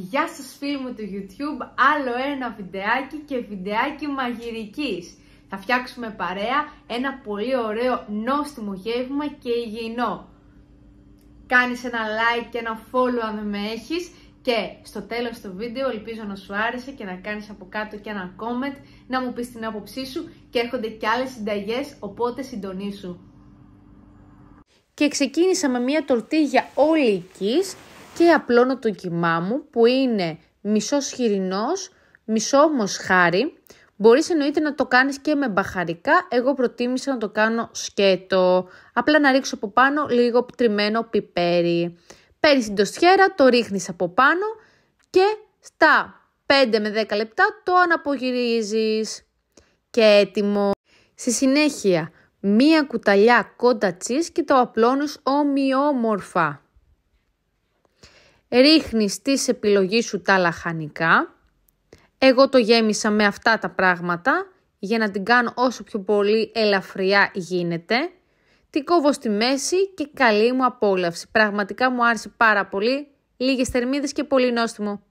Γεια σας φίλοι μου του YouTube, άλλο ένα βιντεάκι και βιντεάκι μαγειρικής. Θα φτιάξουμε παρέα ένα πολύ ωραίο νόστιμο γεύμα και υγιεινό. Κάνεις ένα like και ένα follow αν δεν με έχεις και στο τέλος του βίντεο ελπίζω να σου άρεσε και να κάνεις από κάτω και ένα comment, να μου πεις την άποψή σου και έρχονται και άλλες συνταγές, οπότε συντονίσου. Και ξεκίνησα με μια τορτίγια όλη και απλώνω το κιμά μου που είναι μισός χοιρινός, μισό μοσχάρι. Μπορείς εννοείται να το κάνεις και με μπαχαρικά, εγώ προτίμησα να το κάνω σκέτο. Απλά να ρίξω από πάνω λίγο τριμμένο πιπέρι. Παίρνεις την τοστιέρα, το ρίχνεις από πάνω και στα 5 με 10 λεπτά το αναπογυρίζεις. Και έτοιμο. Στη συνέχεια, μία κουταλιά κόντα τσις και το απλώνεις ομοιόμορφα ρίχνεις τις επιλογή σου τα λαχανικά. Εγώ το γέμισα με αυτά τα πράγματα για να την κάνω όσο πιο πολύ ελαφριά γίνεται. Την κόβω στη μέση και καλή μου απόλαυση. Πραγματικά μου άρεσε πάρα πολύ. Λίγες θερμίδες και πολύ νόστιμο.